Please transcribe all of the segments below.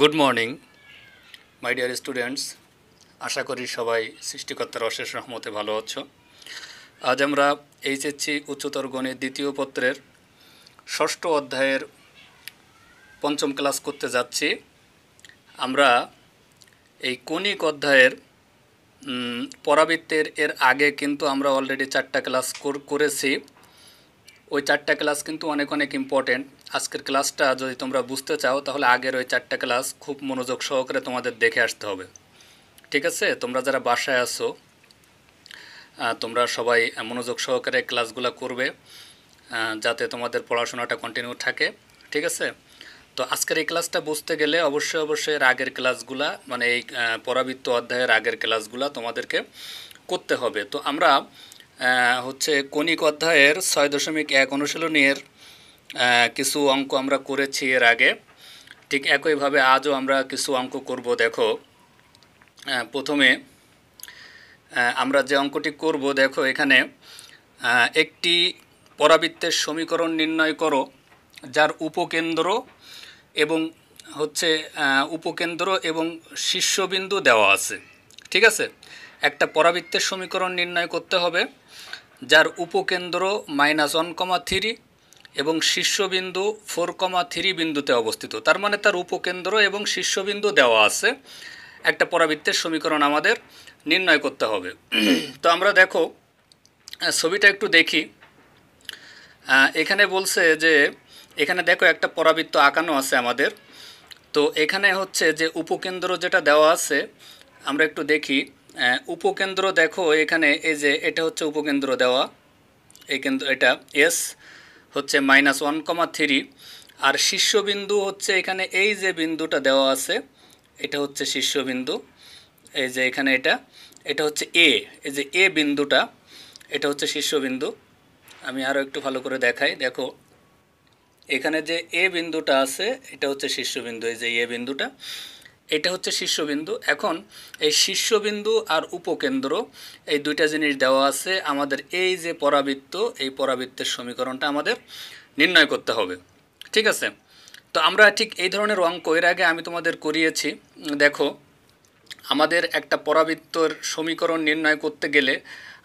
Good morning my dear students আশা করি সবাই সৃষ্টিকর্তার অশেষ রহমতে ভালো আছো আজ আমরা এইচএসসি উচ্চতর গণের দ্বিতীয় পত্রের ষষ্ঠ অধ্যায়ের পঞ্চম ক্লাস করতে যাচ্ছি আমরা এই কণিক অধ্যায়ের পরাবৃত্তের এর আগে কিন্তু আমরা অলরেডি চারটা ক্লাস করেছি ওই চারটা ক্লাস কিন্তু অনেক অনেক ইম্পর্টেন্ট আজকের ক্লাসটা যদি তোমরা বুঝতে চাও তাহলে আগের ওই চারটা ক্লাস খুব মনোযোগ সহকারে তোমাদের দেখে আসতে হবে ঠিক আছে তোমরা যারা বাসায় আছো তোমরা সবাই মনোযোগ সহকারে ক্লাসগুলো করবে যাতে তোমাদের পড়াশোনাটা কন্টিনিউ থাকে ঠিক আছে তো আজকের এই ক্লাসটা বুঝতে গেলে অবশ্যই অবশ্যই এর আগের ক্লাসগুলা মানে এই পরাবৃত্ত অধ্যায়ের আগের ক্লাসগুলা তোমাদেরকে করতে হবে তো আমরা হচ্ছে কণিক অধ্যায়ের ছয় দশমিক এক অনুশীলনীর কিছু অঙ্ক আমরা করেছি এর আগে ঠিক একইভাবে আজও আমরা কিছু অঙ্ক করব দেখো প্রথমে আমরা যে অঙ্কটি করব দেখো এখানে একটি পরাবৃত্তের সমীকরণ নির্ণয় করো যার উপকেন্দ্র এবং হচ্ছে উপকেন্দ্র এবং শীর্ষবিন্দু দেওয়া আছে ঠিক আছে একটা পরাবৃত্তের সমীকরণ নির্ণয় করতে হবে যার উপকেন্দ্র মাইনাস ওয়ান কমা থ্রি এবং শীর্ষবিন্দু ফোর কমা থ্রি বিন্দুতে অবস্থিত তার মানে তার উপকেন্দ্র এবং শীর্ষবিন্দু দেওয়া আছে একটা পরাবৃত্তের সমীকরণ আমাদের নির্ণয় করতে হবে তো আমরা দেখো ছবিটা একটু দেখি এখানে বলছে যে এখানে দেখো একটা পরাবৃত্ত আঁকানো আছে আমাদের তো এখানে হচ্ছে যে উপকেন্দ্র যেটা দেওয়া আছে আমরা একটু দেখি উপকেন্দ্র দেখো এখানে এই যে এটা হচ্ছে উপকেন্দ্র দেওয়া এই কেন্দ্র এটা এস হচ্ছে মাইনাস ওয়ান কমা থ্রি আর শীর্ষবিন্দু হচ্ছে এখানে এই যে বিন্দুটা দেওয়া আছে এটা হচ্ছে শীর্ষবিন্দু এই যে এখানে এটা এটা হচ্ছে এ এই যে এ বিন্দুটা এটা হচ্ছে শীর্ষবিন্দু আমি আরও একটু ভালো করে দেখাই দেখো এখানে যে এ বিন্দুটা আছে এটা হচ্ছে শীর্ষবিন্দু এই যে এ বিন্দুটা এটা হচ্ছে শীর্ষবিন্দু এখন এই শীর্ষবিন্দু আর উপকেন্দ্র এই দুইটা জিনিস দেওয়া আছে আমাদের এই যে পরাবৃত্ত এই পরাবৃত্তের সমীকরণটা আমাদের নির্ণয় করতে হবে ঠিক আছে তো আমরা ঠিক এই ধরনের অঙ্ক এর আগে আমি তোমাদের করিয়েছি দেখো আমাদের একটা পরাবৃত্তর সমীকরণ নির্ণয় করতে গেলে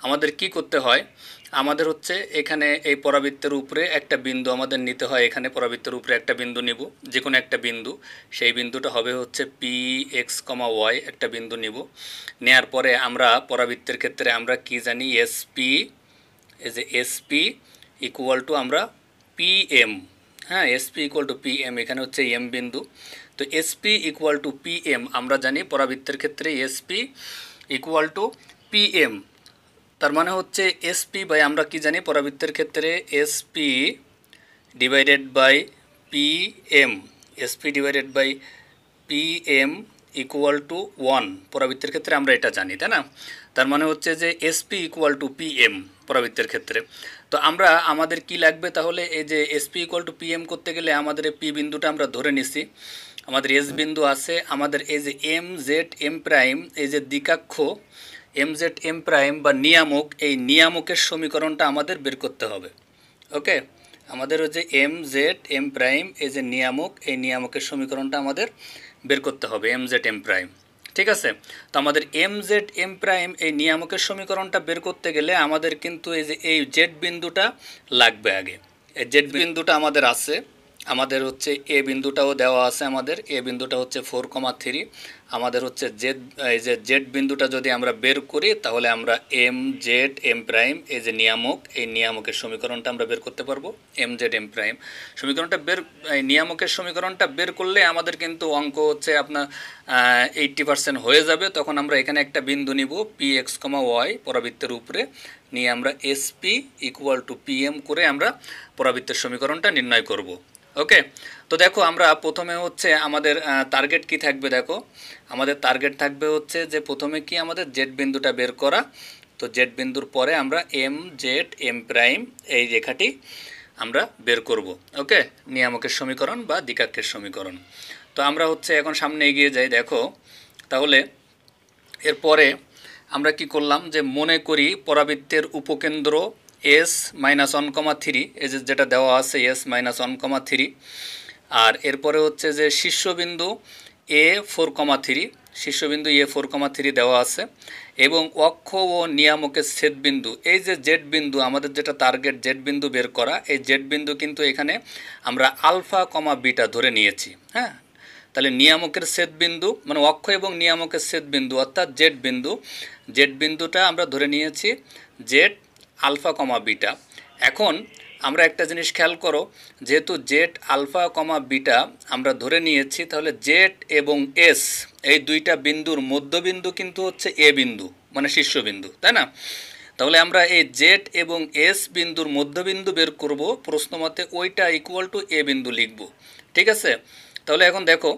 আমাদের কি করতে হয় আমাদের হচ্ছে এখানে এই পরাবৃত্তের উপরে একটা বিন্দু আমাদের নিতে হয় এখানে পরাবৃত্তের উপরে একটা বিন্দু নিব যে কোনো একটা বিন্দু সেই বিন্দুটা হবে হচ্ছে পি এক্স কমা ওয়াই একটা বিন্দু নিব নেয়ার পরে আমরা পরাবৃত্তের ক্ষেত্রে আমরা কি জানি এসপি এই যে এসপি ইকুয়াল টু আমরা পিএম হ্যাঁ এসপি ইকুয়াল টু পিএম এখানে হচ্ছে এম বিন্দু তো এসপি ইকুয়াল টু পিএম আমরা জানি পরাবৃত্তের ক্ষেত্রে এসপি ইকুয়াল টু পিএম তার মানে হচ্ছে এসপি বাই আমরা কি জানি পরাবৃত্তের ক্ষেত্রে SP divided by P M SP divided by P M equal to one পরাবৃত্তের ক্ষেত্রে আমরা এটা জানি তাই না তার মানে হচ্ছে যে SP equal to P M পরাবৃত্তের ক্ষেত্রে তো আমরা আমাদের কি লাগবে তাহলে এই যে SP equal to P M করতে গেলে আমাদের পি বিন্দুটা আমরা ধরে নিছি আমাদের এস বিন্দু আছে আমাদের এই যে এম জেড এম প্রাইম এই যে দ্বিকাক্ষ এমজেড এম প্রাইম বা নিয়ামক এই নিয়ামকের সমীকরণটা আমাদের বের করতে হবে ওকে আমাদের যে এম জেড এম প্রাইম এই যে নিয়ামক এই নিয়ামকের সমীকরণটা আমাদের বের করতে হবে এম জেড এম প্রাইম ঠিক আছে তো আমাদের এম জেড এম প্রাইম এই নিয়ামকের সমীকরণটা বের করতে গেলে আমাদের কিন্তু এই যে এই জেড বিন্দুটা লাগবে আগে এই জেড বিন্দুটা আমাদের আছে আমাদের হচ্ছে এ বিন্দুটাও দেওয়া আছে আমাদের এ বিন্দুটা হচ্ছে ফোর কমা থ্রি আমাদের হচ্ছে জেড এই যে জেড বিন্দুটা যদি আমরা বের করি তাহলে আমরা এম জেড এম প্রাইম এই যে নিয়ামক এই নিয়ামকের সমীকরণটা আমরা বের করতে পারবো এম জেড এম প্রাইম সমীকরণটা বের এই নিয়ামকের সমীকরণটা বের করলে আমাদের কিন্তু অঙ্ক হচ্ছে আপনার এইট্টি পার্সেন্ট হয়ে যাবে তখন আমরা এখানে একটা বিন্দু নিব পি এক্স কমা ওয়াই পরাবৃত্তের উপরে নিয়ে আমরা SP equal to P M করে আমরা পরাবৃত্তের সমীকরণটা নির্ণয় করব ওকে তো দেখো আমরা প্রথমে হচ্ছে আমাদের টার্গেট কি থাকবে দেখো আমাদের টার্গেট থাকবে হচ্ছে যে প্রথমে কি আমাদের জেড বিন্দুটা বের করা তো জেড বিন্দুর পরে আমরা এম জেড এম প্রাইম এই রেখাটি আমরা বের করব ওকে নিয়ামকের সমীকরণ বা দ্বিকাক্ষের সমীকরণ তো আমরা হচ্ছে এখন সামনে এগিয়ে যাই দেখো তাহলে এরপরে আমরা কি করলাম যে মনে করি পরাবৃত্তের উপকেন্দ্র S minus one comma three এই যে যেটা দেওয়া আছে S minus one comma three আর এরপরে হচ্ছে যে শীর্ষবিন্দু এ ফোর কমা থ্রি শীর্ষবিন্দু এ ফোর কমা থ্রি দেওয়া আছে এবং অক্ষ ও নিয়ামকের ছেদবিন্দু এই যে জেড বিন্দু আমাদের যেটা টার্গেট জেড বিন্দু বের করা এই জেড বিন্দু কিন্তু এখানে আমরা আলফা কমা বিটা ধরে নিয়েছি হ্যাঁ তাহলে নিয়ামকের ছেদবিন্দু মানে অক্ষ এবং নিয়ামকের বিন্দু অর্থাৎ জেড বিন্দু জেড বিন্দুটা আমরা ধরে নিয়েছি জেড আলফা কমা বিটা এখন আমরা একটা জিনিস খেয়াল করো যেহেতু জেট আলফা কমা বিটা আমরা ধরে নিয়েছি তাহলে জেট এবং এস এই দুইটা বিন্দুর মধ্যবিন্দু কিন্তু হচ্ছে এ বিন্দু মানে শীর্ষবিন্দু তাই না তাহলে আমরা এই জেট এবং এস বিন্দুর মধ্যবিন্দু বের করব প্রশ্নমতে ওইটা ইকুয়াল টু এ বিন্দু লিখব ঠিক আছে তাহলে এখন দেখো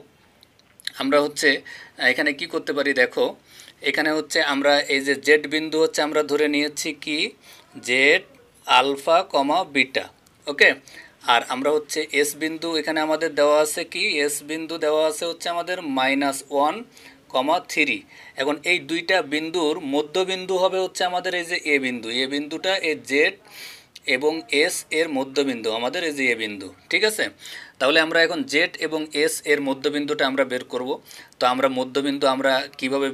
আমরা হচ্ছে এখানে কি করতে পারি দেখো এখানে হচ্ছে আমরা এই যে জেড বিন্দু হচ্ছে আমরা ধরে নিয়েছি কি Z alpha comma beta okay আর আমরা হচ্ছে এস বিন্দু এখানে আমাদের দেওয়া আছে কি এস বিন্দু দেওয়া আছে হচ্ছে আমাদের মাইনাস ওয়ান কমা থ্রি এখন এই দুইটা বিন্দুর মধ্যবিন্দু হবে হচ্ছে আমাদের এই যে এ বিন্দু এ বিন্দুটা এ জেড এবং এস এর মধ্যবিন্দু আমাদের এই যে এ বিন্দু ঠিক আছে তাহলে আমরা এখন জেড এবং এস এর মধ্যবিন্দুটা আমরা বের করব তো আমরা মধ্যবিন্দু আমরা কিভাবে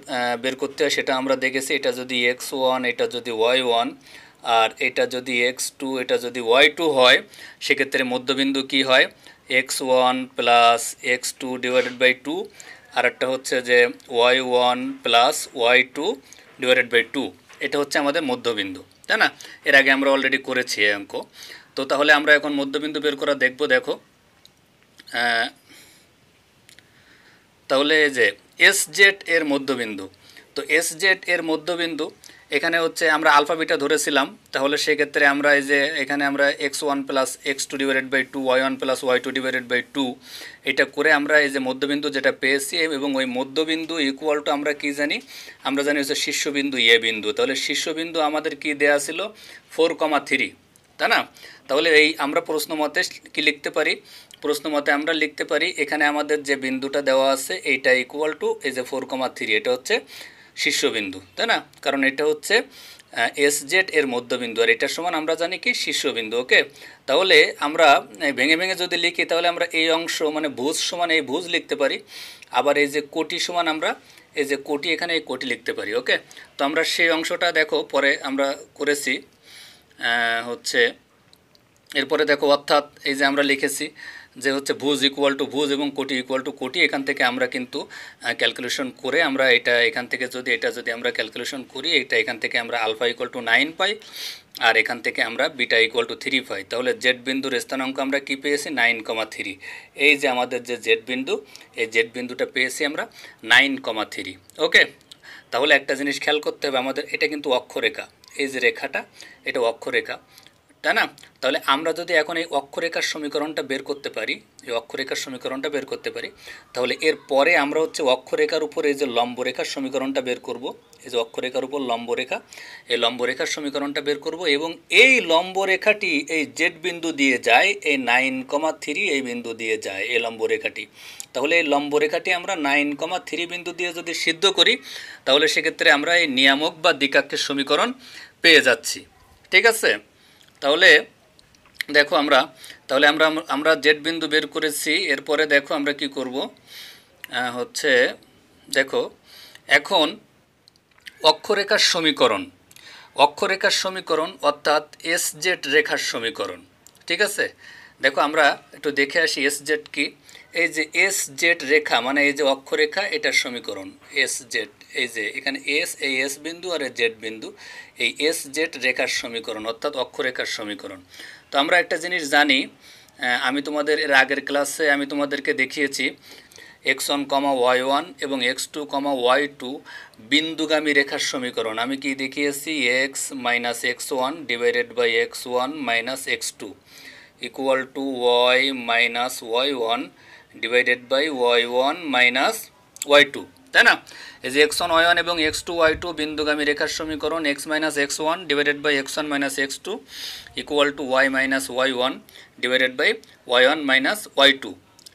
বের করতে হয় সেটা আমরা দেখেছি এটা যদি এক্স ওয়ান এটা যদি ওয়াই ওয়ান আর এটা যদি এক্স টু এটা যদি ওয়াই টু হয় সেক্ষেত্রে মধ্যবিন্দু কি হয় x one plus x two divided by two আর একটা হচ্ছে যে y one plus y two divided by two এটা হচ্ছে আমাদের মধ্যবিন্দু তাই না এর আগে আমরা অলরেডি করেছি এই অঙ্ক তো তাহলে আমরা এখন মধ্যবিন্দু বের করা দেখব দেখো তাহলে যে এস জেট এর মধ্যবিন্দু তো এস জেট এর মধ্যবিন্দু এখানে হচ্ছে আমরা আলফা ধরেছিলাম তাহলে সেক্ষেত্রে আমরা এই যে এখানে আমরা x one plus x two divided by two y one plus y two divided by two এটা করে আমরা এই যে মধ্যবিন্দু যেটা পেয়েছি এবং ওই মধ্যবিন্দু ইকুয়াল টু আমরা কি জানি আমরা জানি হচ্ছে শীর্ষবিন্দু এ বিন্দু তাহলে শীর্ষবিন্দু আমাদের কি দেয়া ছিল ফোর কমা থ্রি তাই না তাহলে এই আমরা প্রশ্ন মতে কী লিখতে পারি প্রশ্ন মতে আমরা লিখতে পারি এখানে আমাদের যে বিন্দুটা দেওয়া আছে এইটা ইকুয়াল টু এই যে ফোর কমা থ্রি এটা হচ্ছে শীর্ষবিন্দু তাই না কারণ এটা হচ্ছে এস জেড এর মধ্যবিন্দু আর এটার সমান আমরা জানি কি শীর্ষবিন্দু ওকে তাহলে আমরা ভেঙে ভেঙে যদি লিখি তাহলে আমরা এই অংশ মানে ভুজ সমান এই ভুজ লিখতে পারি আবার এই যে কোটি সমান আমরা এই যে কোটি এখানে এই কোটি লিখতে পারি ওকে তো আমরা সেই অংশটা দেখো পরে আমরা করেছি হচ্ছে এরপরে দেখো অর্থাৎ এই যে আমরা লিখেছি যে হচ্ছে ভুজ ইকুয়াল টু ভুজ এবং কোটি ইকুয়াল টু কোটি এখান থেকে আমরা কিন্তু ক্যালকুলেশন করে আমরা এটা এখান থেকে যদি এটা যদি আমরা ক্যালকুলেশন করি এটা এখান থেকে আমরা আলফা ইকুয়াল টু নাইন পাই আর এখান থেকে আমরা বিটা ইকুয়াল টু থ্রি পাই তাহলে জেড বিন্দুর স্থানাঙ্ক আমরা কি পেয়েছি নাইন কমা থ্রি এই যে আমাদের যে জেড বিন্দু এই জেড বিন্দুটা পেয়েছি আমরা নাইন কমা থ্রি ওকে তাহলে একটা জিনিস খেয়াল করতে হবে আমাদের এটা কিন্তু অক্ষরেখা এই যে রেখাটা এটা অক্ষরেখা তাই না তাহলে আমরা যদি এখন এই অক্ষরেখার সমীকরণটা বের করতে পারি এই অক্ষরেখার সমীকরণটা বের করতে পারি তাহলে এর পরে আমরা হচ্ছে অক্ষরেখার উপর এই যে লম্বরেখার সমীকরণটা বের করব এই যে অক্ষরেখার উপর লম্বরেখা এই লম্বরেখার সমীকরণটা বের করব এবং এই লম্বরেখাটি এই জেড বিন্দু দিয়ে যায় এই নাইন কমা থ্রি এই বিন্দু দিয়ে যায় এই লম্বরেখাটি তাহলে এই লম্বরেখাটি আমরা নাইন কমা থ্রি বিন্দু দিয়ে যদি সিদ্ধ করি তাহলে সেক্ষেত্রে আমরা এই নিয়ামক বা দ্বিকাক্ষের সমীকরণ পেয়ে যাচ্ছি ঠিক আছে তাহলে দেখো আমরা তাহলে আমরা আমরা জেড বিন্দু বের করেছি এরপরে দেখো আমরা কি করব হচ্ছে দেখো এখন অক্ষরেখার সমীকরণ অক্ষরেখার সমীকরণ অর্থাৎ এস জেড রেখার সমীকরণ ঠিক আছে দেখো আমরা একটু দেখে আসি এস জেড কি এই যে এস জেড রেখা মানে এই যে অক্ষরেখা এটার সমীকরণ এস জেড এই যে এখানে এস এই এস বিন্দু আর জেড বিন্দু এই এস জেড রেখার সমীকরণ অর্থাৎ অক্ষরেখার সমীকরণ তো আমরা একটা জিনিস জানি আমি তোমাদের এর আগের ক্লাসে আমি তোমাদেরকে দেখিয়েছি x one comma y one এবং x two comma y two বিন্দুগামী রেখার সমীকরণ আমি কি দেখিয়েছি x minus x one divided by x one minus x two equal to y minus y one divided by y one minus y two তাই না এই যে এক্স ওয়ান ওয়াই ওয়ান এবং এক্স টু ওয়াই টু বিন্দুগামী রেখার সমীকরণ x minus x one divided by x one minus x two equal to y minus y one divided by y one minus y two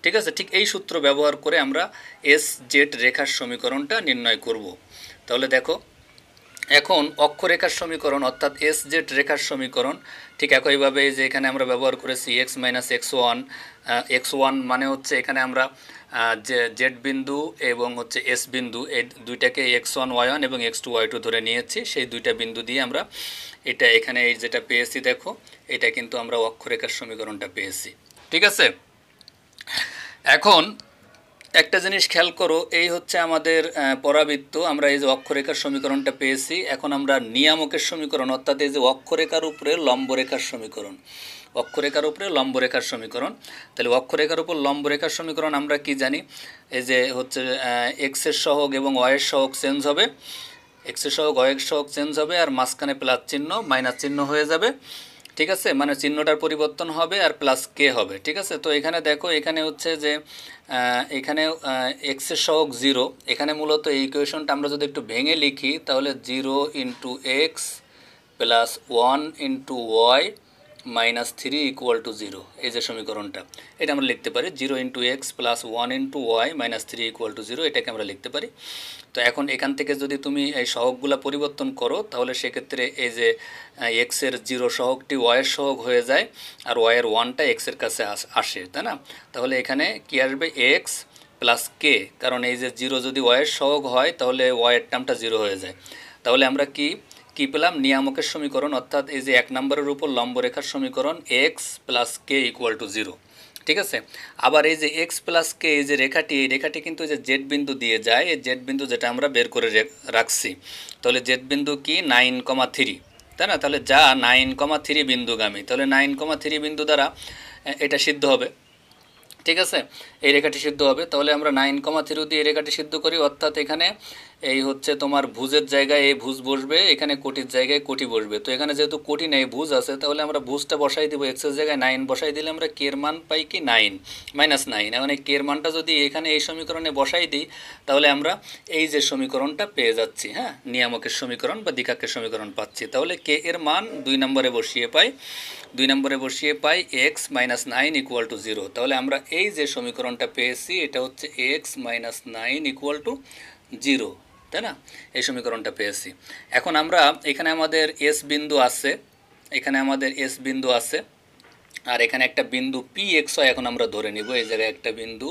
ঠিক আছে ঠিক এই সূত্র ব্যবহার করে আমরা এস জেড রেখার সমীকরণটা নির্ণয় করব তাহলে দেখো এখন অক্ষরেখার সমীকরণ অর্থাৎ এস জেড রেখার সমীকরণ ঠিক একইভাবে যে এখানে আমরা ব্যবহার করেছি x minus x one x one মানে হচ্ছে এখানে আমরা জেড বিন্দু এবং হচ্ছে এস বিন্দু এই দুইটাকে এক্স ওয়ান ওয়াই ওয়ান এবং এক্স টু ওয়াই টু ধরে নিয়েছি সেই দুইটা বিন্দু দিয়ে আমরা এটা এখানে এই যেটা পেয়েছি দেখো এটা কিন্তু আমরা অক্ষরেখার সমীকরণটা পেয়েছি ঠিক আছে এখন একটা জিনিস খেয়াল করো এই হচ্ছে আমাদের পরাবৃত্ত আমরা এই যে অক্ষরেখার সমীকরণটা পেয়েছি এখন আমরা নিয়ামকের সমীকরণ অর্থাৎ এই যে অক্ষরেখার উপরে লম্বরেখার সমীকরণ অক্ষরেখার উপরে লম্বরেখার সমীকরণ তাহলে অক্ষরেখার উপর লম্বরেখার সমীকরণ আমরা কি জানি এই যে হচ্ছে এক্সের সহগ এবং ওয়ের সহগ চেঞ্জ হবে এক্সের সহগ ওয়ের সহগ চেঞ্জ হবে আর মাঝখানে প্লাস চিহ্ন মাইনাস চিহ্ন হয়ে যাবে ঠিক আছে মানে চিহ্নটার পরিবর্তন হবে আর প্লাস কে হবে ঠিক আছে তো এখানে দেখো এখানে হচ্ছে যে এখানে এক্সের সহক জিরো এখানে মূলত এই ইকুয়েশনটা আমরা যদি একটু ভেঙে লিখি তাহলে zero into x plus one into y minus three equal to zero এই যে সমীকরণটা এটা আমরা লিখতে পারি zero into x plus one into y minus three equal to zero এটাকে আমরা লিখতে পারি তো এখন এখান থেকে যদি তুমি এই সহগগুলো পরিবর্তন করো তাহলে সেক্ষেত্রে এই যে এক্সের জিরো সহগটি ওয়াইয়ের সহগ হয়ে যায় আর ওয়াইয়ের ওয়ানটা এক্সের কাছে আসে তাই না তাহলে এখানে কি আসবে এক্স প্লাস কে কারণ এই যে জিরো যদি ওয়াইয়ের সহগ হয় তাহলে ওয়াইয়ের টার্মটা জিরো হয়ে যায় তাহলে আমরা কি কী পেলাম নিয়ামকের সমীকরণ অর্থাৎ এই যে এক নম্বরের উপর লম্বরেখার সমীকরণ x plus k equal to zero ঠিক আছে আবার এই যে এক্স প্লাস কে এই যে রেখাটি এই রেখাটি কিন্তু এই যে জেড বিন্দু দিয়ে যায় এই জেড বিন্দু যেটা আমরা বের করে রাখছি তাহলে জেড বিন্দু কি নাইন কমা থ্রি তাই না তাহলে যা নাইন কমা থ্রি বিন্দুগামী তাহলে নাইন কমা থ্রি বিন্দু দ্বারা এটা সিদ্ধ হবে ঠিক আছে এই রেখাটি সিদ্ধ হবে তাহলে আমরা নাইন কমা থ্রি দিয়ে এই রেখাটি সিদ্ধ করি অর্থাৎ এখানে এই হচ্ছে তোমার ভুজের জায়গায় এই ভুজ বসবে এখানে কোটির জায়গায় কোটি বসবে তো এখানে যেহেতু কোটি নেই ভুজ আছে তাহলে আমরা ভুজটা বসাই দিব এক্সের জায়গায় নাইন বসাই দিলে আমরা কের মান পাই কি নাইন মাইনাস নাইন এখন এই কের মানটা যদি এখানে এই সমীকরণে বসাই দিই তাহলে আমরা এই যে সমীকরণটা পেয়ে যাচ্ছি হ্যাঁ নিয়ামকের সমীকরণ বা দ্বিকাকের সমীকরণ পাচ্ছি তাহলে কে এর মান দুই নম্বরে বসিয়ে পাই দুই নম্বরে বসিয়ে পাই x minus nine equal to zero তাহলে আমরা এই যে সমীকরণটা পেয়েছি এটা হচ্ছে x minus nine equal to zero তাই না এই সমীকরণটা পেয়েছি এখন আমরা এখানে আমাদের এস বিন্দু আছে এখানে আমাদের এস বিন্দু আছে আর এখানে একটা বিন্দু পি এক্স ওয়াই এখন আমরা ধরে নিব এই জায়গায় একটা বিন্দু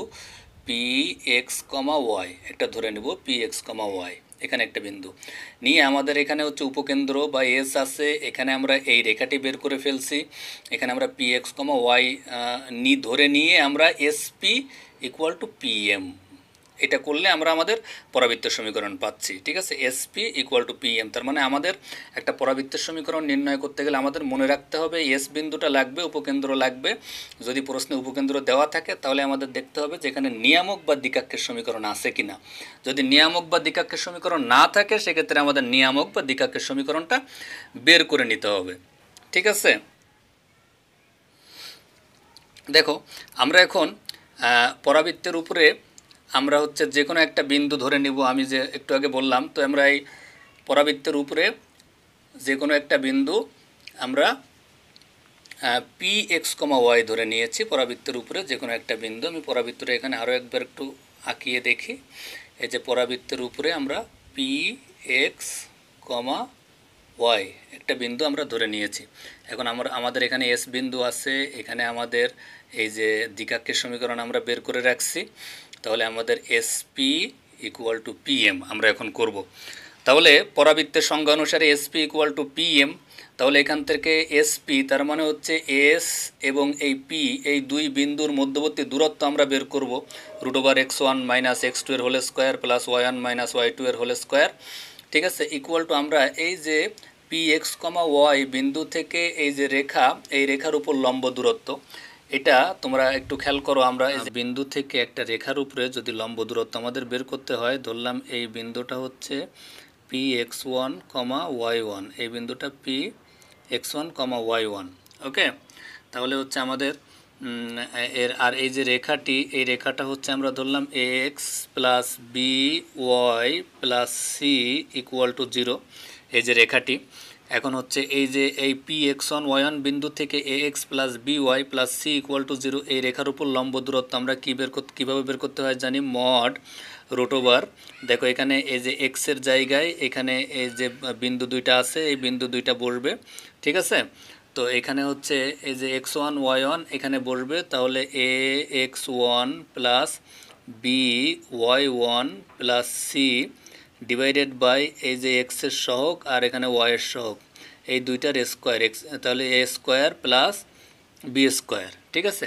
পি এক্স কমা ওয়াই একটা ধরে নিব পি এক্স কমা ওয়াই এখানে একটা বিন্দু নিয়ে আমাদের এখানে হচ্ছে উপকেন্দ্র বা এস আছে এখানে আমরা এই রেখাটি বের করে ফেলছি এখানে আমরা পি এক্স কমা ওয়াই নি ধরে নিয়ে আমরা এসপি ইকুয়াল টু পিএম এটা করলে আমরা আমাদের পরাবৃত্ত সমীকরণ পাচ্ছি ঠিক আছে এসপি ইকুয়াল টু পিএম তার মানে আমাদের একটা পরাবৃত্ত সমীকরণ নির্ণয় করতে গেলে আমাদের মনে রাখতে হবে এস বিন্দুটা লাগবে উপকেন্দ্র লাগবে যদি প্রশ্নে উপকেন্দ্র দেওয়া থাকে তাহলে আমাদের দেখতে হবে যেখানে নিয়ামক বা দ্বিকাক্ষের সমীকরণ আছে কি না যদি নিয়ামক বা দ্বিকাক্ষের সমীকরণ না থাকে সেক্ষেত্রে আমাদের নিয়ামক বা দ্বিকাক্ষের সমীকরণটা বের করে নিতে হবে ঠিক আছে দেখো আমরা এখন পরাবৃত্তের উপরে আমরা হচ্ছে যে কোনো একটা বিন্দু ধরে নিব আমি যে একটু আগে বললাম তো আমরা এই পরাবৃত্তের উপরে যে কোনো একটা বিন্দু আমরা পি এক্স কমা ওয়াই ধরে নিয়েছি পরাবৃত্তের উপরে যে কোনো একটা বিন্দু আমি পরাবৃত্তরে এখানে আরও একবার একটু আঁকিয়ে দেখি এই যে পরাবৃত্তের উপরে আমরা পি এক্স কমা ওয়াই একটা বিন্দু আমরা ধরে নিয়েছি এখন আমরা আমাদের এখানে এস বিন্দু আছে এখানে আমাদের এই যে দ্বিকাক্ষের সমীকরণ আমরা বের করে রাখছি তাহলে আমাদের এসপি ইকুয়াল টু পিএম আমরা এখন করব। তাহলে পরাবৃত্তের সংজ্ঞা অনুসারে এসপি ইকুয়াল টু পিএম তাহলে এখান থেকে এসপি তার মানে হচ্ছে এস এবং এই পি এই দুই বিন্দুর মধ্যবর্তী দূরত্ব আমরা বের করব root over x one minus x two এর whole square plus y one minus y two এর হোল স্কোয়ার ঠিক আছে ইকুয়াল টু আমরা এই যে পি এক্স কমা ওয়াই বিন্দু থেকে এই যে রেখা এই রেখার উপর লম্ব দূরত্ব এটা তোমরা একটু খেয়াল করো আমরা এই বিন্দু থেকে একটা রেখার উপরে যদি লম্ব দূরত্ব আমাদের বের করতে হয় ধরলাম এই বিন্দুটা হচ্ছে P x one comma y one এই বিন্দুটা P x one comma y one okay তাহলে হচ্ছে আমাদের এর আর এই যে রেখাটি এই রেখাটা হচ্ছে আমরা ধরলাম x plus b y plus c equal to zero এই যে রেখাটি এখন হচ্ছে এই যে এই পি এক্স ওয়ান ওয়ান বিন্দু থেকে a x plus b y plus c equal to zero এই রেখার উপর লম্ব দূরত্ব আমরা কী বের করতে কীভাবে বের করতে হয় জানি মড রোটোভার দেখো এখানে এই যে এক্সের জায়গায় এখানে এই যে বিন্দু দুইটা আছে এই বিন্দু দুইটা বসবে ঠিক আছে তো এখানে হচ্ছে এই যে এক্স ওয়ান ওয়াই ওয়ান এখানে বসবে তাহলে a x one plus b y one plus c divided by এই যে এক্সের সহক আর এখানে ওয়াইয়ের সহক এই দুইটার স্কোয়ার এক্স তাহলে a square plus B square ঠিক আছে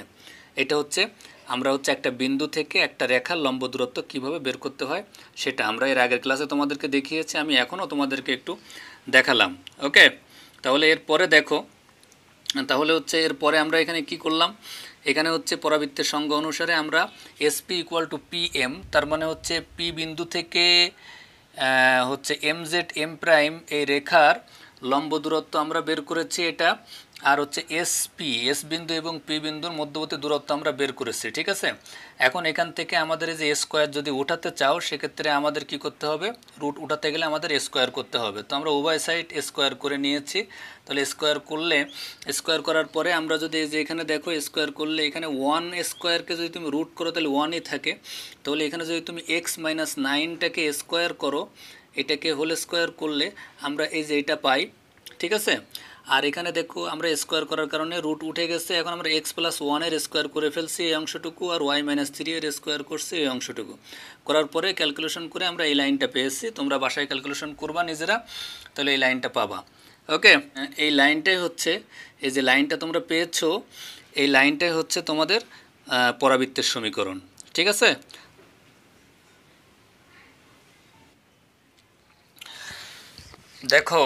এটা হচ্ছে আমরা হচ্ছে একটা বিন্দু থেকে একটা রেখার লম্ব দূরত্ব কীভাবে বের করতে হয় সেটা আমরা এর আগের ক্লাসে তোমাদেরকে দেখিয়েছি আমি এখনও তোমাদেরকে একটু দেখালাম ওকে তাহলে এরপরে দেখো তাহলে হচ্ছে এরপরে আমরা এখানে কি করলাম এখানে হচ্ছে পরাবৃত্তের সংজ্ঞা অনুসারে আমরা SP equal to P M তার মানে হচ্ছে পি বিন্দু থেকে হচ্ছে এম জেড এম প্রাইম এই রেখার লম্ব দূরত্ব আমরা বের করেছি এটা আর হচ্ছে এস পি এস বিন্দু এবং পি বিন্দুর মধ্যবর্তী দূরত্ব আমরা বের করেছি ঠিক আছে এখন এখান থেকে আমাদের এই যে স্কোয়ার যদি উঠাতে চাও সেক্ষেত্রে আমাদের কি করতে হবে রুট উঠাতে গেলে আমাদের স্কোয়ার করতে হবে তো আমরা উভয় সাইড স্কোয়ার করে নিয়েছি তাহলে স্কোয়ার করলে স্কোয়ার করার পরে আমরা যদি এই যে এখানে দেখো স্কোয়ার করলে এখানে ওয়ান স্কোয়ারকে যদি তুমি রুট করো তাহলে ওয়ানই থাকে তাহলে এখানে যদি তুমি এক্স মাইনাস নাইনটাকে স্কোয়ার করো এটাকে হোল স্কোয়ার করলে আমরা এই যে এটা পাই ঠিক আছে আর এখানে দেখো আমরা স্কোয়ার করার কারণে রুট উঠে গেছে এখন আমরা এক্স প্লাস ওয়ানের স্কোয়ার করে ফেলছি এই অংশটুকু আর ওয়াই মাইনাস থ্রি এর স্কোয়ার করছি এই অংশটুকু করার পরে ক্যালকুলেশন করে আমরা এই লাইনটা পেয়েছি তোমরা বাসায় ক্যালকুলেশন করবা নিজেরা তাহলে এই লাইনটা পাবা ওকে এই লাইনটাই হচ্ছে এই যে লাইনটা তোমরা পেয়েছো এই লাইনটাই হচ্ছে তোমাদের পরাবৃত্তের সমীকরণ ঠিক আছে দেখো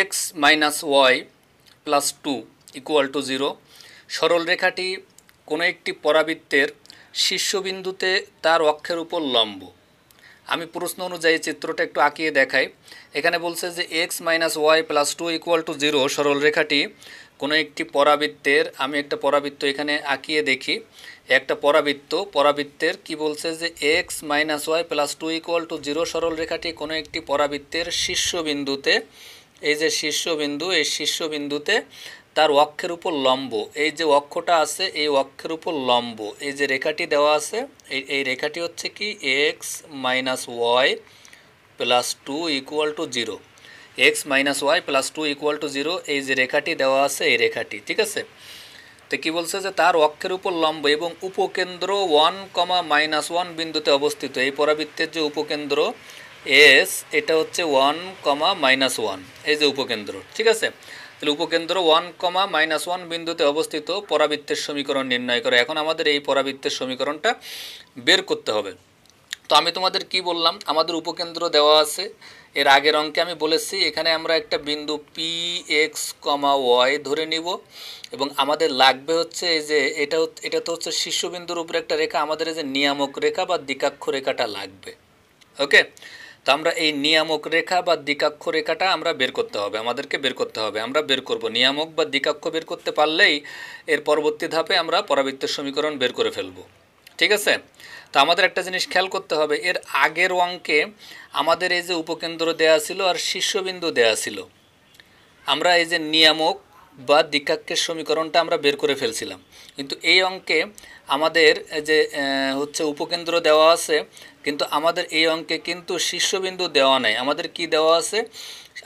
x minus y plus two equal to zero সরলরেখাটি কোনো একটি পরাবৃত্তের শীর্ষবিন্দুতে তার অক্ষের উপর লম্ব আমি প্রশ্ন অনুযায়ী চিত্রটা একটু আঁকিয়ে দেখাই এখানে বলছে যে x minus y plus two equal to zero সরলরেখাটি কোনো একটি পরাবৃত্তের আমি একটা পরাবৃত্ত এখানে আঁকিয়ে দেখি একটা পরাবৃত্ত পরাবৃত্তের কি বলছে যে x minus y plus two equal to zero সরলরেখাটি কোনো একটি পরাবৃত্তের শীর্ষবিন্দুতে এই যে শীর্ষবিন্দু এই শীর্ষবিন্দুতে তার অক্ষের উপর লম্ব এই যে অক্ষটা আছে এই অক্ষের উপর লম্ব এই যে রেখাটি দেওয়া আছে এই এই রেখাটি হচ্ছে কি x minus y plus two equal to zero x minus y plus two equal to zero এই যে রেখাটি দেওয়া আছে এই রেখাটি ঠিক আছে তো কী বলছে যে তার অক্ষের উপর লম্ব এবং উপকেন্দ্র ওয়ান কমা মাইনাস ওয়ান বিন্দুতে অবস্থিত এই পরাবৃত্তের যে উপকেন্দ্র এস এটা হচ্ছে ওয়ান কমা মাইনাস ওয়ান এই যে উপকেন্দ্র ঠিক আছে তাহলে উপকেন্দ্র ওয়ান কমা মাইনাস ওয়ান বিন্দুতে অবস্থিত পরাবৃত্তের সমীকরণ নির্ণয় করে এখন আমাদের এই পরাবৃত্তের সমীকরণটা বের করতে হবে তো আমি তোমাদের কি বললাম আমাদের উপকেন্দ্র দেওয়া আছে এর আগের অঙ্কে আমি বলেছি এখানে আমরা একটা বিন্দু পি এক্স কমা ওয়াই ধরে নিব এবং আমাদের লাগবে হচ্ছে এই যে এটা এটা তো হচ্ছে শীর্ষবিন্দুর উপরে একটা রেখা আমাদের এই যে নিয়ামক রেখা বা দ্বিকাক্ষ রেখাটা লাগবে ওকে তো আমরা এই নিয়ামক রেখা বা দ্বিকাক্ষ রেখাটা আমরা বের করতে হবে আমাদেরকে বের করতে হবে আমরা বের করব নিয়ামক বা দ্বিকাক্ষ বের করতে পারলেই এর পরবর্তী ধাপে আমরা পরাবৃত্তের সমীকরণ বের করে ফেলব ঠিক আছে তো আমাদের একটা জিনিস খেয়াল করতে হবে এর আগের অঙ্কে আমাদের এই যে উপকেন্দ্র দেয়া ছিল আর শীর্ষবিন্দু দেয়া ছিল আমরা এই যে নিয়ামক বা দ্বিকাক্ষের সমীকরণটা আমরা বের করে ফেলছিলাম কিন্তু এই অঙ্কে আমাদের যে হচ্ছে উপকেন্দ্র দেওয়া আছে কিন্তু আমাদের এই অঙ্কে কিন্তু শীর্ষবিন্দু দেওয়া নাই আমাদের কি দেওয়া আছে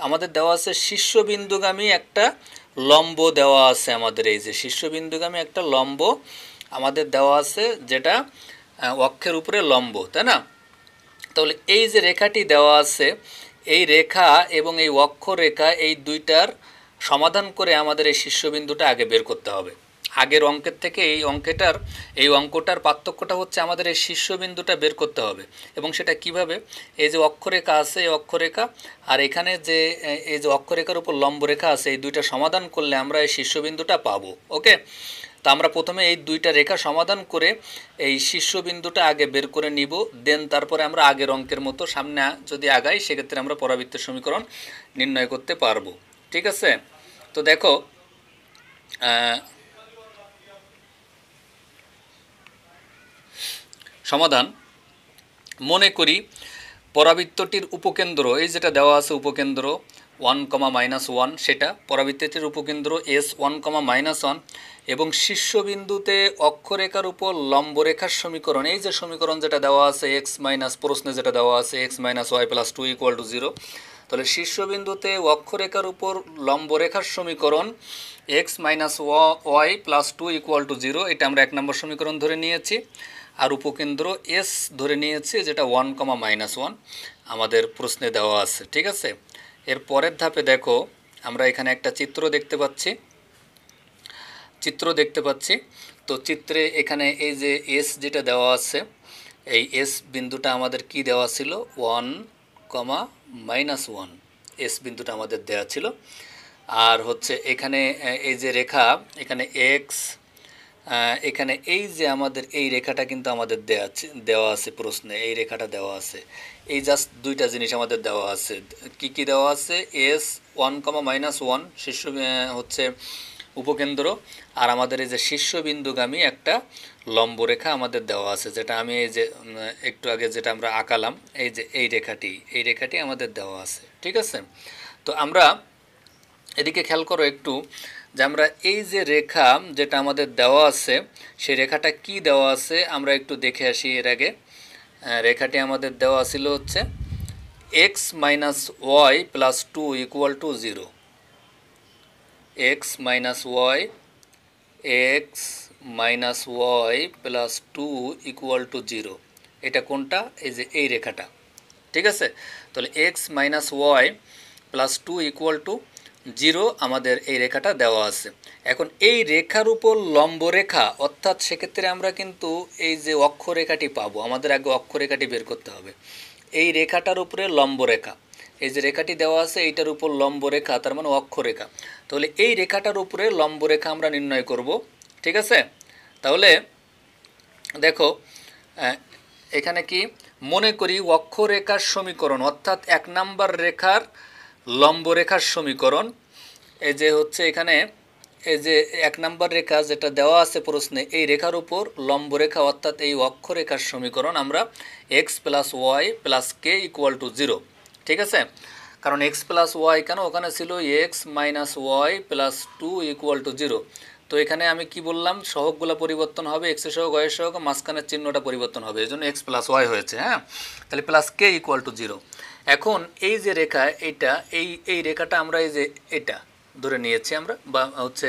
আমাদের দেওয়া আছে শীর্ষবিন্দুগামী একটা লম্ব দেওয়া আছে আমাদের এই যে শীর্ষবিন্দুগামী একটা লম্ব আমাদের দেওয়া আছে যেটা অক্ষের উপরে লম্ব তাই না তাহলে এই যে রেখাটি দেওয়া আছে এই রেখা এবং এই অক্ষরেখা এই দুইটার সমাধান করে আমাদের এই শীর্ষবিন্দুটা আগে বের করতে হবে আগের অঙ্কের থেকে এই অঙ্কেটার এই অঙ্কটার পার্থক্যটা হচ্ছে আমাদের এই শীর্ষবিন্দুটা বের করতে হবে এবং সেটা কিভাবে এই যে অক্ষরেখা আছে এই অক্ষরেখা আর এখানে যে এই যে অক্ষরেখার উপর লম্বরেখা আছে এই দুইটা সমাধান করলে আমরা এই শীর্ষবিন্দুটা পাবো ওকে তো আমরা প্রথমে এই দুইটা রেখা সমাধান করে এই শীর্ষবিন্দুটা আগে বের করে নিব দেন তারপরে আমরা আগের অঙ্কের মতো সামনে যদি আগাই সেক্ষেত্রে আমরা পরাবৃত্ত সমীকরণ নির্ণয় করতে পারবো ঠিক আছে তো দেখো সমাধান মনে করি পরাবৃত্তটির উপকেন্দ্র এই যেটা দেওয়া আছে উপকেন্দ্র ওয়ান কমা মাইনাস ওয়ান সেটা পরাবৃত্তটির উপকেন্দ্র S one comma minus one এবং শীর্ষবিন্দুতে অক্ষরেখার উপর লম্বরেখার সমীকরণ এই যে সমীকরণ যেটা দেওয়া আছে এক্স মাইনাস প্রশ্নে যেটা দেওয়া আছে x minus y plus two equal to zero তাহলে শীর্ষবিন্দুতে অক্ষরেখার উপর লম্বরেখার সমীকরণ x minus y plus two equal to zero এটা আমরা এক নম্বর সমীকরণ ধরে নিয়েছি আর উপকেন্দ্র এস ধরে নিয়েছে যেটা ওয়ান কমা মাইনাস ওয়ান আমাদের প্রশ্নে দেওয়া আছে ঠিক আছে এর পরের ধাপে দেখো আমরা এখানে একটা চিত্র দেখতে পাচ্ছি চিত্র দেখতে পাচ্ছি তো চিত্রে এখানে এই যে এস যেটা দেওয়া আছে এই এস বিন্দুটা আমাদের কি দেওয়া ছিল one comma minus one S বিন্দুটা আমাদের দেওয়া ছিল আর হচ্ছে এখানে এই যে রেখা এখানে এক্স এখানে এই যে আমাদের এই রেখাটা কিন্তু আমাদের দেওয়া আছে দেওয়া আছে প্রশ্নে এই রেখাটা দেওয়া আছে এই জাস্ট দুইটা জিনিস আমাদের দেওয়া আছে কি কি দেওয়া আছে S one comma minus one শীর্ষ হচ্ছে উপকেন্দ্র আর আমাদের এই যে শীর্ষবিন্দুগামী একটা লম্ব রেখা আমাদের দেওয়া আছে যেটা আমি এই যে একটু আগে যেটা আমরা আঁকালাম এই যে এই রেখাটি এই রেখাটি আমাদের দেওয়া আছে ঠিক আছে তো আমরা এদিকে খেয়াল করো একটু যে আমরা এই যে রেখা যেটা আমাদের দেওয়া আছে সেই রেখাটা কি দেওয়া আছে আমরা একটু দেখে আসি এর আগে রেখাটি আমাদের দেওয়া ছিল হচ্ছে x minus y plus two equal to zero x minus y x minus y plus two equal to zero এটা কোনটা এই যে এই রেখাটা ঠিক আছে তাহলে x minus y plus two equal to zero আমাদের এই রেখাটা দেওয়া আছে এখন এই রেখার উপর লম্বরেখা অর্থাৎ সেক্ষেত্রে আমরা কিন্তু এই যে অক্ষরেখাটি পাবো আমাদের আগে অক্ষরেখাটি বের করতে হবে এই রেখাটার উপরে লম্বরেখা এই যে রেখাটি দেওয়া আছে এইটার উপর লম্বরেখা তার মানে অক্ষরেখা তাহলে এই রেখাটার উপরে লম্বরেখা আমরা নির্ণয় করব ঠিক আছে তাহলে দেখো এখানে কি মনে করি অক্ষরেখার সমীকরণ অর্থাৎ এক নাম্বার রেখার লম্বরেখার সমীকরণ এই যে হচ্ছে এখানে এই যে এক নম্বর রেখা যেটা দেওয়া আছে প্রশ্নে এই রেখার উপর লম্বরেখা অর্থাৎ এই অক্ষরেখার সমীকরণ আমরা x plus y plus k equal to zero ঠিক আছে কারণ এক্স প্লাস ওয়াই কেন ওখানে ছিল x minus y plus two equal to zero তো এখানে আমি কি বললাম সহগগুলো পরিবর্তন হবে এক্সের সহক ওয়ের সহগ মাঝখানের চিহ্নটা পরিবর্তন হবে এই জন্য এক্স প্লাস ওয়াই হয়েছে হ্যাঁ তাহলে plus k equal to zero এখন এই যে রেখা এটা এই এই রেখাটা আমরা এই যে এটা ধরে নিয়েছি আমরা বা হচ্ছে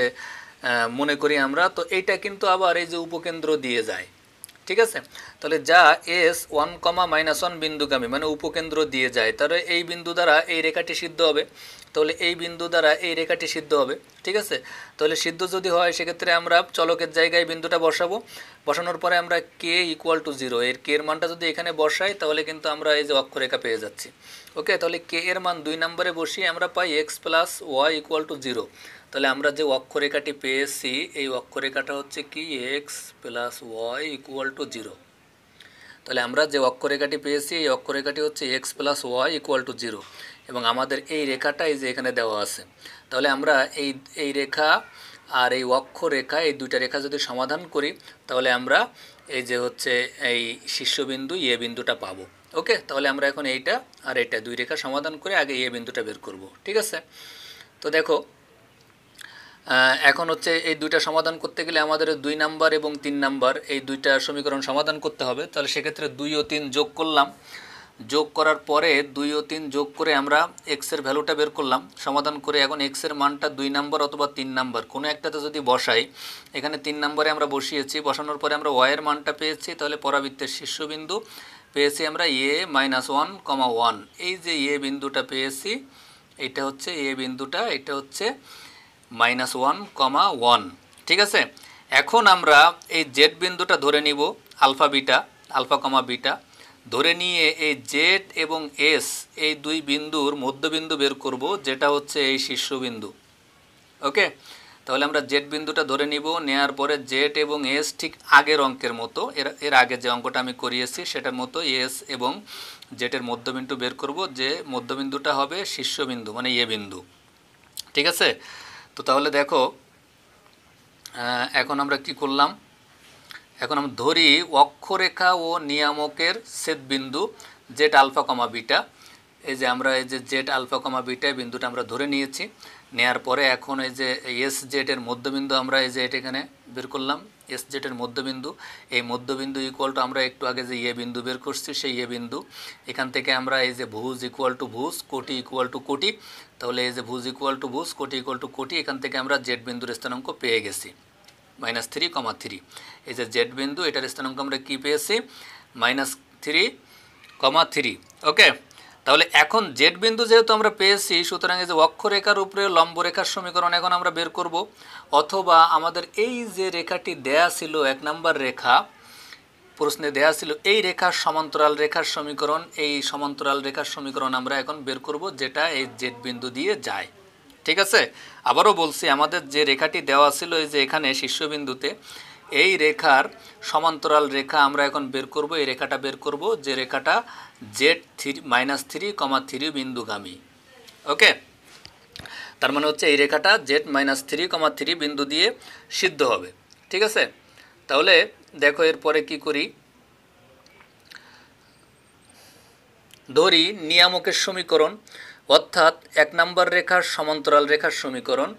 মনে করি আমরা তো এইটা কিন্তু আবার এই যে উপকেন্দ্র দিয়ে যায় ঠিক আছে তাহলে যা S one comma minus one বিন্দুগামী মানে উপকেন্দ্র দিয়ে যায় তাহলে এই বিন্দু দ্বারা এই রেখাটি সিদ্ধ হবে তাহলে এই বিন্দু দ্বারা এই রেখাটি সিদ্ধ হবে ঠিক আছে তাহলে সিদ্ধ যদি হয় সেক্ষেত্রে আমরা চলকের জায়গায় বিন্দুটা বসাবো বসানোর পরে আমরা কে ইকুয়াল টু জিরো এর কে এর মানটা যদি এখানে বসাই তাহলে কিন্তু আমরা এই যে অক্ষরেখা পেয়ে যাচ্ছি ওকে তাহলে কে এর মান দুই নম্বরে বসিয়ে আমরা পাই x plus y equal to zero তাহলে আমরা যে অক্ষরেখাটি পেয়েছি এই অক্ষরেখাটা হচ্ছে কি x plus y equal to zero তাহলে আমরা যে অক্ষরেখাটি পেয়েছি এই অক্ষরেখাটি হচ্ছে x plus y equal to zero এবং আমাদের এই রেখাটা এই যে এখানে দেওয়া আছে তাহলে আমরা এই এই রেখা আর এই অক্ষরেখা এই দুইটা রেখা যদি সমাধান করি তাহলে আমরা এই যে হচ্ছে এই শীর্ষবিন্দু এ বিন্দুটা পাবো ওকে তাহলে আমরা এখন এইটা আর এটা দুই রেখা সমাধান করে আগে এ বিন্দুটা বের করব ঠিক আছে তো দেখো এখন হচ্ছে এই দুইটা সমাধান করতে গেলে আমাদের দুই নাম্বার এবং তিন নাম্বার এই দুইটা সমীকরণ সমাধান করতে হবে তাহলে সেক্ষেত্রে দুই ও তিন যোগ করলাম যোগ করার পরে দুই ও তিন যোগ করে আমরা এক্সের ভ্যালুটা বের করলাম সমাধান করে এখন এক্সের মানটা দুই নাম্বার অথবা তিন নাম্বার কোনো একটাতে যদি বসাই এখানে তিন নাম্বারে আমরা বসিয়েছি বসানোর পরে আমরা ওয়াইয়ের মানটা পেয়েছি তাহলে পরাবৃত্তের শীর্ষবিন্দু পেয়েছি আমরা A minus one comma one এই যে এ বিন্দুটা পেয়েছি এটা হচ্ছে এ বিন্দুটা এটা হচ্ছে মাইনাস ওয়ান কমা ওয়ান ঠিক আছে এখন আমরা এই জেড বিন্দুটা ধরে নিব alpha beta alpha comma beta ধরে নিয়ে এই জেড এবং এস এই দুই বিন্দুর মধ্যবিন্দু বের করব যেটা হচ্ছে এই শীর্ষবিন্দু ওকে তাহলে আমরা জেড বিন্দুটা ধরে নিব নেওয়ার পরে জেড এবং এস ঠিক আগের অঙ্কের মতো এর এর আগে যে অঙ্কটা আমি করিয়েছি সেটার মতো এস এবং জেটের মধ্যবিন্দু বের করব যে মধ্যবিন্দুটা হবে শীর্ষবিন্দু মানে ইয়ে বিন্দু ঠিক আছে তো তাহলে দেখো এখন আমরা কি করলাম এখন আমরা ধরি অক্ষরেখা ও নিয়ামকের ছেদবিন্দু জেট আলফা কমা বিটা এই যে আমরা এই যে জেট আলফা কমা বিটা বিন্দুটা আমরা ধরে নিয়েছি নেয়ার পরে এখন এই যে এস জেটের মধ্যবিন্দু আমরা এই যে এটা এখানে বের করলাম এস জেটের মধ্যবিন্দু এই মধ্যবিন্দু ইকুয়াল টু আমরা একটু আগে যে ইয়ে বিন্দু বের করছি সেই ইয়ে বিন্দু এখান থেকে আমরা এই যে ভুজ ইকুয়াল টু ভুজ কোটি ইকুয়াল টু কোটি তাহলে এই যে ভুজ ইকুয়াল টু ভুজ কোটি ইকুয়াল টু কোটি এখান থেকে আমরা জেড বিন্দুর স্থানাঙ্ক পেয়ে গেছি মাইনাস থ্রি কমা থ্রি এই যে জেড বিন্দু এটার স্থানাঙ্ক আমরা কী পেয়েছি minus three comma three okay তাহলে এখন জেড বিন্দু যেহেতু আমরা পেয়েছি সুতরাং এই যে অক্ষরেখার উপরে লম্বরেখার সমীকরণ এখন আমরা বের করব অথবা আমাদের এই যে রেখাটি দেয়া ছিল এক নাম্বার রেখা প্রশ্নে দেয়া ছিল এই রেখার সমান্তরাল রেখার সমীকরণ এই সমান্তরাল রেখার সমীকরণ আমরা এখন বের করব যেটা এই জেড বিন্দু দিয়ে যায় ঠিক আছে আবারও বলছি আমাদের যে রেখাটি দেওয়া ছিল এই যে এখানে শীর্ষবিন্দুতে এই রেখার সমান্তরাল রেখা আমরা এখন বের করব এই রেখাটা বের করব যে রেখাটা Z three minus three comma three বিন্দুগামী ওকে তার মানে হচ্ছে এই রেখাটা Z minus three comma three বিন্দু দিয়ে সিদ্ধ হবে ঠিক আছে তাহলে দেখো এরপরে কি করি ধরি নিয়ামকের সমীকরণ অর্থাৎ এক নম্বর রেখার সমান্তরাল রেখার সমীকরণ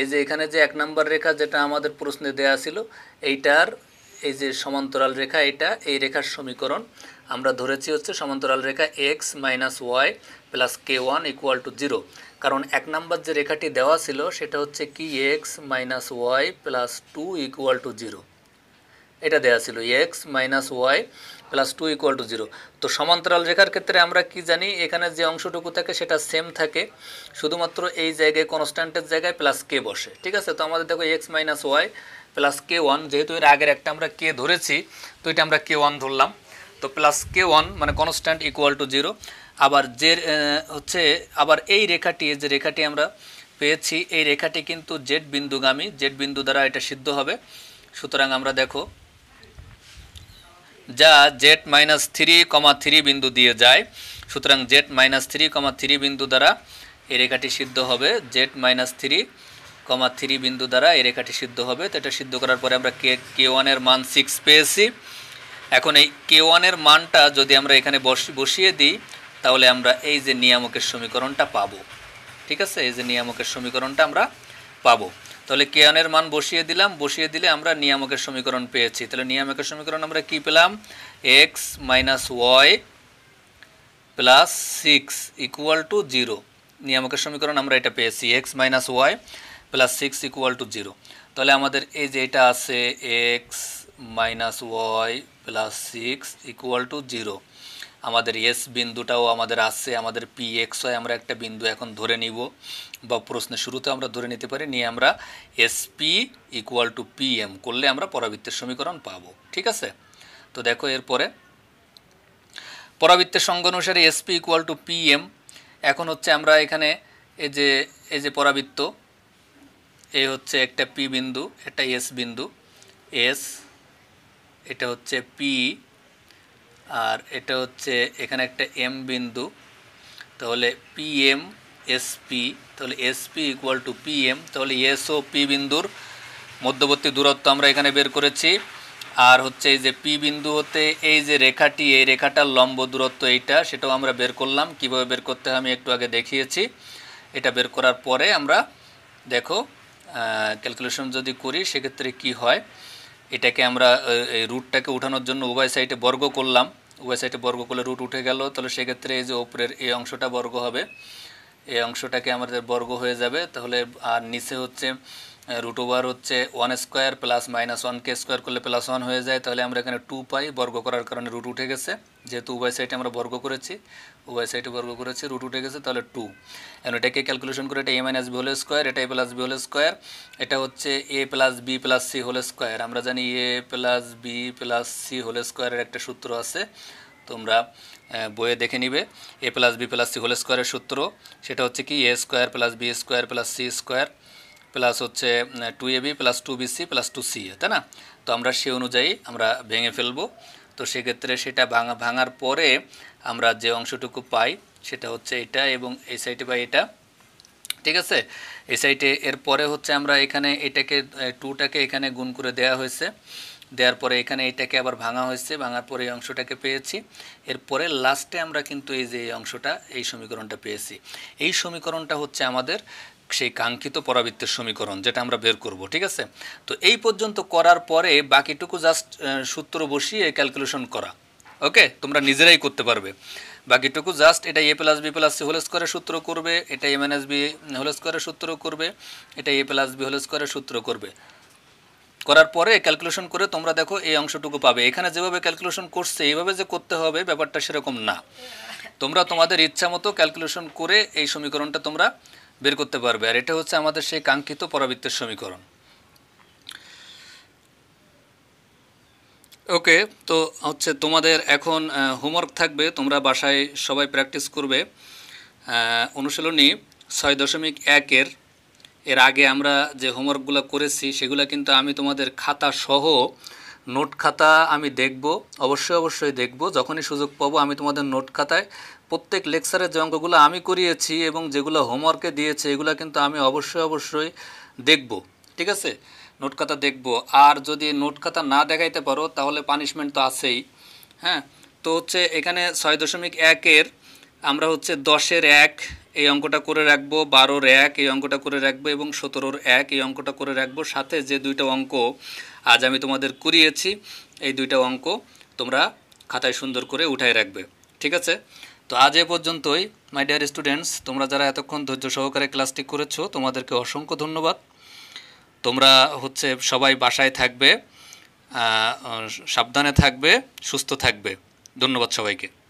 এই যে এখানে যে এক নম্বর রেখা যেটা আমাদের প্রশ্নে দেয়া ছিল এইটার এই যে সমান্তরাল রেখা এটা এই রেখার সমীকরণ আমরা ধরেছি হচ্ছে সমান্তরাল রেখা x minus y plus k one equal to zero কারণ এক নাম্বার যে রেখাটি দেওয়া ছিল সেটা হচ্ছে কি x minus y plus two equal to zero এটা দেওয়া ছিল x minus y plus two equal to zero তো সমান্তরাল রেখার ক্ষেত্রে আমরা কি জানি এখানে যে অংশটুকু থাকে সেটা সেম থাকে শুধুমাত্র এই জায়গায় কনস্ট্যান্টের জায়গায় প্লাস কে বসে ঠিক আছে তো আমাদের দেখো x minus y plus k one যেহেতু এর আগের একটা আমরা কে ধরেছি তো এটা আমরা কে ওয়ান ধরলাম তো প্লাস কে ওয়ান মানে কনস্ট্যান্ট ইকুয়াল টু জিরো আবার যে হচ্ছে আবার এই রেখাটি যে রেখাটি আমরা পেয়েছি এই রেখাটি কিন্তু জেড বিন্দুগামী জেড বিন্দু দ্বারা এটা সিদ্ধ হবে সুতরাং আমরা দেখো যা Z minus three comma three বিন্দু দিয়ে যায় সুতরাং Z minus three comma three বিন্দু দ্বারা এ রেখাটি সিদ্ধ হবে Z minus three comma three বিন্দু দ্বারা এ রেখাটি সিদ্ধ হবে তো এটা সিদ্ধ করার পরে আমরা কে কে ওয়ানের মান সিক্স পেয়েছি এখন এই কে ওয়ানের মানটা যদি আমরা এখানে বসিয়ে দিই তাহলে আমরা এই যে নিয়ামকের সমীকরণটা পাবো ঠিক আছে এই যে নিয়ামকের সমীকরণটা আমরা পাবো তাহলে কেয়ানের মান বসিয়ে দিলাম বসিয়ে দিলে আমরা নিয়ামকের সমীকরণ পেয়েছি তাহলে নিয়ামকের সমীকরণ আমরা কি পেলাম x minus y plus six equal to zero নিয়ামকের সমীকরণ আমরা এটা পেয়েছি x minus y plus six equal to zero তাহলে আমাদের এই যে এটা আছে x minus y plus six equal to zero আমাদের এস বিন্দুটাও আমাদের আসছে আমাদের পি এক্স ওয়াই আমরা একটা বিন্দু এখন ধরে নিব বা প্রশ্নের শুরুতে আমরা ধরে নিতে পারি নিয়ে আমরা S P equal to P M করলে আমরা পরাবৃত্তের সমীকরণ পাবো ঠিক আছে তো দেখো এরপরে পরাবৃত্তের সংজ্ঞা অনুসারে SP equal to P M এখন হচ্ছে আমরা এখানে এই যে এই যে পরাবৃত্ত এ হচ্ছে একটা পি বিন্দু একটা এস বিন্দু এস এটা হচ্ছে পি আর এটা হচ্ছে এখানে একটা এম বিন্দু তাহলে পি এম এসপি তাহলে SP equal to P M তাহলে এসও পি বিন্দুর মধ্যবর্তী দূরত্ব আমরা এখানে বের করেছি আর হচ্ছে এই যে পি বিন্দু হতে এই যে রেখাটি এই রেখাটার লম্ব দূরত্ব এইটা সেটাও আমরা বের করলাম কিভাবে বের করতে হয় আমি একটু আগে দেখিয়েছি এটা বের করার পরে আমরা দেখো ক্যালকুলেশন যদি করি সেক্ষেত্রে কি হয় এটাকে আমরা এই রুটটাকে উঠানোর জন্য উভয় সাইডে বর্গ করলাম ওয়েবসাইটে সাইডে বর্গ করলে রুট উঠে গেল তাহলে সেক্ষেত্রে এই যে ওপরের এই অংশটা বর্গ হবে এই অংশটাকে আমাদের বর্গ হয়ে যাবে তাহলে আর নিচে হচ্ছে রুট ওভার হচ্ছে ওয়ান স্কোয়ার প্লাস মাইনাস ওয়ানকে স্কোয়ার করলে প্লাস ওয়ান হয়ে যায় তাহলে আমরা এখানে টু পাই বর্গ করার কারণে রুট উঠে গেছে যেহেতু উভয় সাইডে আমরা বর্গ করেছি উভয় সাইডে বর্গ করেছি রুট উঠে গেছে তাহলে টু এখন এটাকে ক্যালকুলেশন করে এটা A minus B whole square এটা A plus B whole square এটা হচ্ছে A plus B plus C whole square আমরা জানি A plus B plus C whole স্কোয়ারের একটা সূত্র আছে তোমরা বইয়ে দেখে নিবে A plus B plus C whole স্কোয়ারের সূত্র সেটা হচ্ছে কি A square plus B square plus C square plus হচ্ছে two A B plus two B C plus two C তাই না তো আমরা সে অনুযায়ী আমরা ভেঙে ফেলবো তো সেক্ষেত্রে সেটা ভাঙা ভাঙার পরে আমরা যে অংশটুকু পাই সেটা হচ্ছে এটা এবং এই সাইডে পাই এটা ঠিক আছে এই সাইডে এরপরে হচ্ছে আমরা এখানে এটাকে টুটাকে এখানে গুণ করে দেয়া হয়েছে দেওয়ার পরে এখানে এটাকে আবার ভাঙা হয়েছে ভাঙার পরে এই অংশটাকে পেয়েছি এরপরে লাস্টে আমরা কিন্তু এই যে এই অংশটা এই সমীকরণটা পেয়েছি এই সমীকরণটা হচ্ছে আমাদের সেই কাঙ্ক্ষিত পরাবৃত্তের সমীকরণ যেটা আমরা বের করব ঠিক আছে তো এই পর্যন্ত করার পরে বাকিটুকু জাস্ট সূত্র বসিয়ে ক্যালকুলেশন করা ওকে তোমরা নিজেরাই করতে পারবে বাকিটুকু জাস্ট এটা A plus B plus C whole স্কোয়ারের সূত্র করবে এটা M N S B whole স্কোয়ারের সূত্র করবে এটা এ প্লাস বি হোল স্কোয়ারের সূত্র করবে করার পরে ক্যালকুলেশন করে তোমরা দেখো এই অংশটুকু পাবে এখানে যেভাবে ক্যালকুলেশন করছে এইভাবে যে করতে হবে ব্যাপারটা সেরকম না তোমরা তোমাদের ইচ্ছা মতো ক্যালকুলেশন করে এই সমীকরণটা তোমরা বের করতে পারবে আর এটা হচ্ছে আমাদের সেই কাঙ্ক্ষিত পরাবৃত্তের সমীকরণ ওকে তো হচ্ছে তোমাদের এখন হোমওয়ার্ক থাকবে তোমরা বাসায় সবাই প্র্যাকটিস করবে অনুশীলনী ছয় দশমিক একের এর আগে আমরা যে হোমওয়ার্কগুলো করেছি সেগুলো কিন্তু আমি তোমাদের খাতা সহ নোট খাতা আমি দেখব অবশ্যই অবশ্যই দেখব যখনই সুযোগ পাবো আমি তোমাদের নোট খাতায় প্রত্যেক লেকচারের যে অঙ্কগুলো আমি করিয়েছি এবং যেগুলো হোমওয়ার্কে দিয়েছে এগুলো কিন্তু আমি অবশ্যই অবশ্যই দেখব ঠিক আছে নোট খাতা দেখব আর যদি নোট খাতা না দেখাইতে পারো তাহলে পানিশমেন্ট তো আছেই হ্যাঁ তো হচ্ছে এখানে ছয় দশমিক একের আমরা হচ্ছে দশের এক এই অঙ্কটা করে রাখবো বারোর এক এই অঙ্কটা করে রাখবো এবং সতেরোর এক এই অঙ্কটা করে রাখবো সাথে যে দুইটা অঙ্ক আজ আমি তোমাদের করিয়েছি এই দুইটা অঙ্ক তোমরা খাতায় সুন্দর করে উঠায় রাখবে ঠিক আছে তো আজ এ পর্যন্তই মাই ডিয়ার স্টুডেন্টস তোমরা যারা এতক্ষণ ধৈর্য সহকারে ক্লাসটি করেছো তোমাদেরকে অসংখ্য ধন্যবাদ তোমরা হচ্ছে সবাই বাসায় থাকবে সাবধানে থাকবে সুস্থ থাকবে ধন্যবাদ সবাইকে